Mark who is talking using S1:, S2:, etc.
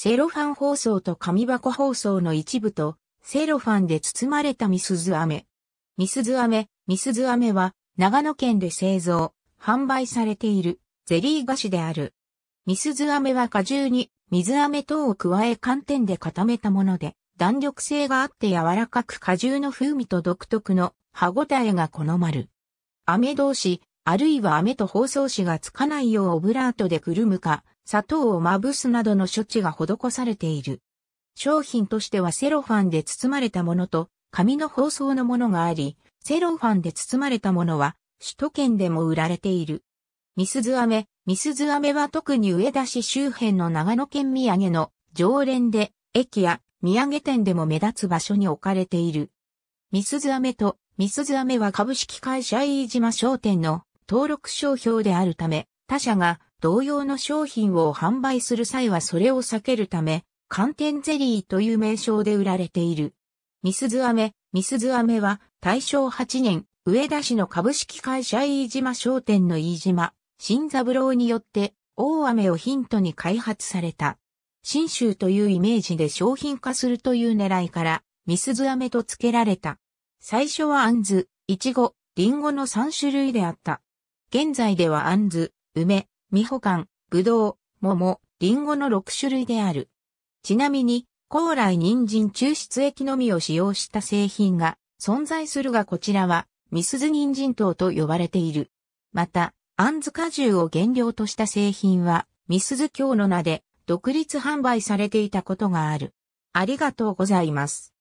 S1: セロファン包装と紙箱包装の一部と、セロファンで包まれたアメ。ミ飴。ズアメ。飴、スズア飴は、長野県で製造、販売されている、ゼリー菓子である。スズア飴は果汁に、水飴等を加え寒天で固めたもので、弾力性があって柔らかく果汁の風味と独特の歯ごたえが好まる。飴同士、あるいは飴と包装紙がつかないようオブラートでくるむか、砂糖をまぶすなどの処置が施されている。商品としてはセロファンで包まれたものと紙の包装のものがあり、セロファンで包まれたものは首都圏でも売られている。ミスズアメ、ミスズアメは特に上田市周辺の長野県土産の常連で、駅や土産店でも目立つ場所に置かれている。ミスズアメとミスズアメは株式会社飯島商店の登録商標であるため、他社が同様の商品を販売する際はそれを避けるため、寒天ゼリーという名称で売られている。ミスズアメ、ミスズアメは大正8年、上田市の株式会社飯島商店の飯島、新三郎によって大飴をヒントに開発された。新州というイメージで商品化するという狙いから、ミスズアメと付けられた。最初はアンズ、イチゴ、リンゴの3種類であった。現在ではアンズ、梅、みほかん、ぶどう、桃、りんごの6種類である。ちなみに、高麗人参抽出液のみを使用した製品が存在するがこちらは、みすず人参糖と呼ばれている。また、あんず果汁を原料とした製品は、みすず京の名で独立販売されていたことがある。ありがとうございます。